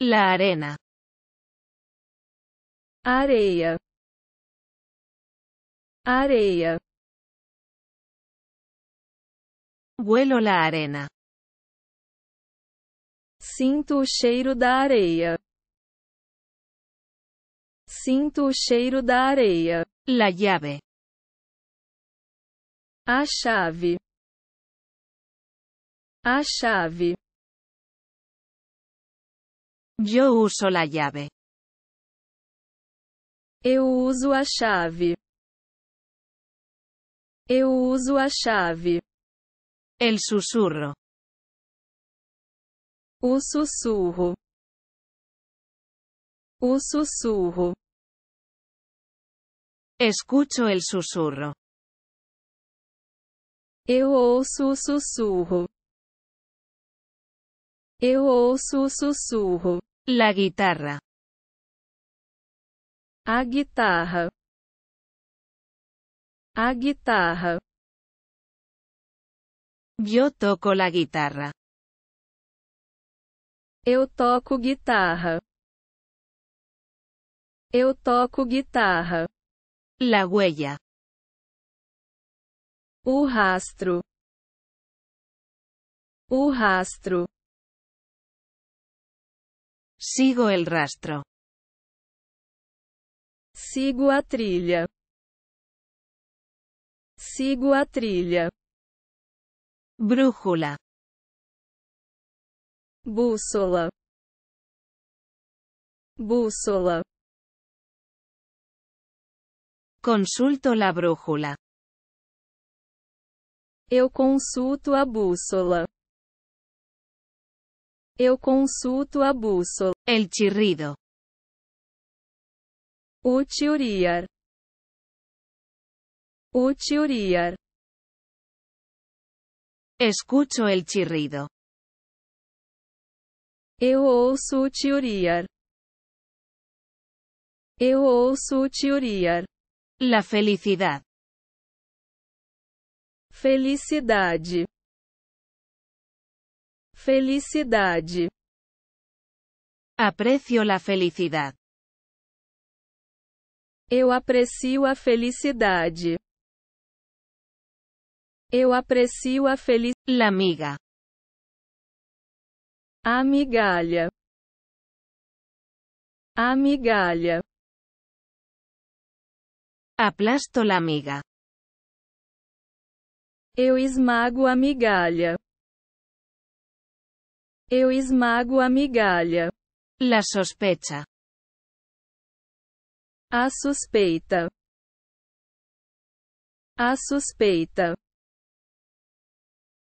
La arena. Areia. Areia. Vuelo la arena. Sinto o cheiro da areia. Sinto o cheiro da areia. La llave. A chave. A chave. Yo uso la llave. Eu uso a chave. Eu uso a chave. El susurro. O sussurro. O sussurro. Escucho el susurro. Eu ouço o susurro. Eu ouço o sussurro. La guitarra. A guitarra. A guitarra. Eu toco la guitarra. Eu toco guitarra. Eu toco guitarra. La huella. O rastro. O rastro. Sigo el rastro. Sigo a trilha. Sigo a trilha. Brújula. Bússola. Bússola. Consulto la brújula. Eu consulto a bússola. Eu consulto a bússola. El chirrido. O tiuriar. O tiuriar. Escucho el chirrido. Eu ouço o tiuriar. Eu ouço o tiuriar. La felicidad. Felicidade. Felicidade. Aprecio a felicidade. Eu aprecio a felicidade. Eu aprecio a felicidade. La miga. A migalha. A migalha. Aplasto la Eu esmago a migalha. Eu esmago a migalha. La sospecha. A suspeita. A suspeita.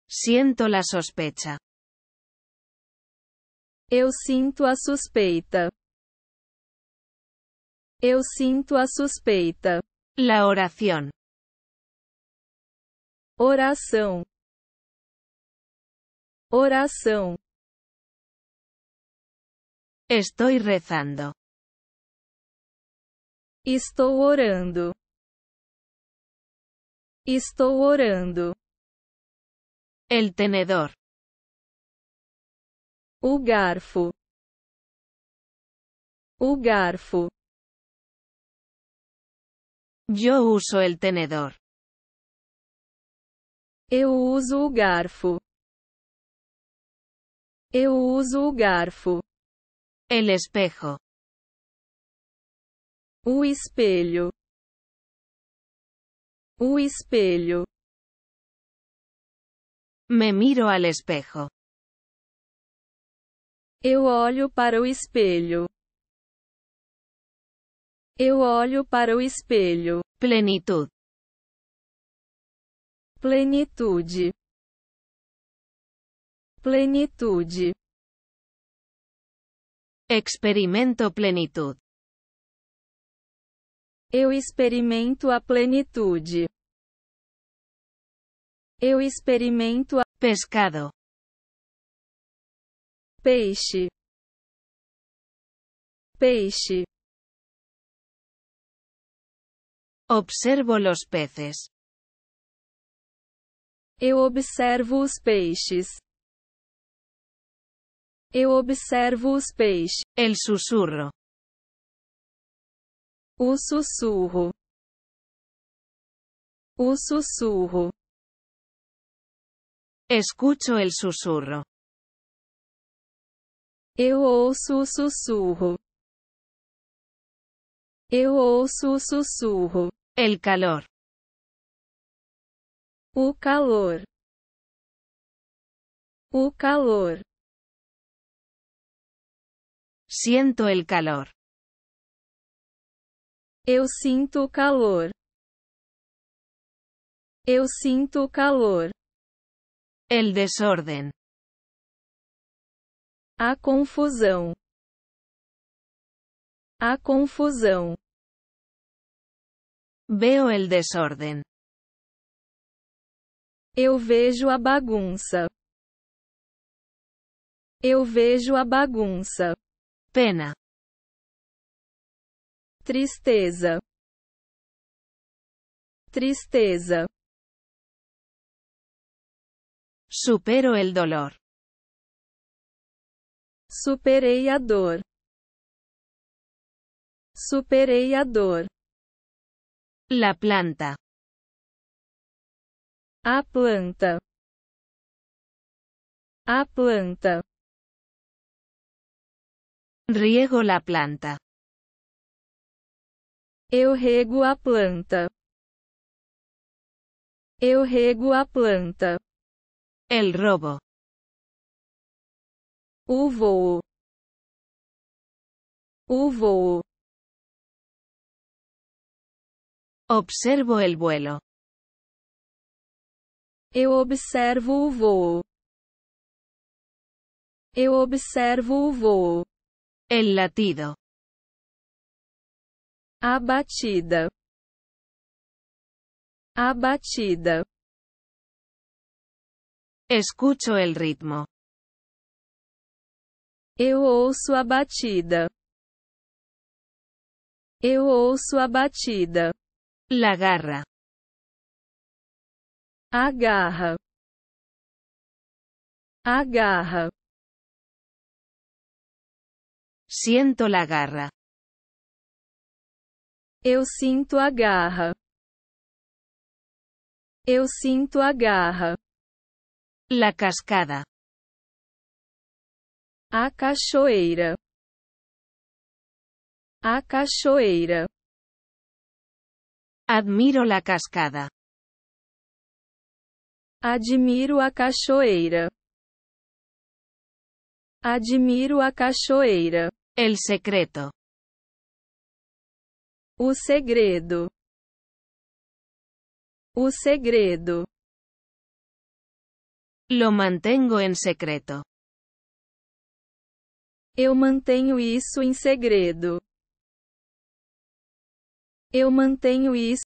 Siento la sospecha. Eu sinto a suspeita. Eu sinto a suspeita. La oración. Oração. Oração. Estou rezando. Estou orando. Estou orando. El tenedor. O garfo. O garfo. Yo uso el tenedor. Eu uso o garfo. Eu uso o garfo. El espejo. O espelho. O espelho. Me miro al espejo. Eu olho para o espelho. Eu olho para o espelho. Plenitude. Plenitude. Plenitude. Experimento plenitude. Eu experimento a plenitude. Eu experimento a pescado. Peixe. Peixe. Observo os peces. Eu observo os peixes. Eu observo os peixes. El susurro. O sussurro. O sussurro. Escucho el susurro. Eu ouço o sussurro. Eu ouço o sussurro. El calor. O calor. O calor. Siento el calor. Eu sinto o calor. Eu sinto o calor. El desorden. A confusão. A confusão. Veo el desorden. Eu vejo a bagunça. Eu vejo a bagunça pena, tristeza, tristeza. Supero el dolor. Superei a dor. Superei a dor. La planta. A planta. A planta. Riego la planta. Eu rego a planta. Eu rego a planta. El robo. O voo. O voo. Observo el vuelo. Eu observo o voo. Eu observo o voo. El latido. abatida batida. Escucho el ritmo. Eu ouço a batida. Eu ouço a batida. La garra. agarra, agarra. Siento la garra. Eu sinto a garra. Eu sinto a garra. La cascada. A cachoeira. A cachoeira. Admiro la cascada. Admiro a cachoeira. Admiro a cachoeira. El secreto. O segredo. O segredo. Lo mantengo en secreto. Eu mantenho isso em segredo. Eu mantenho isso.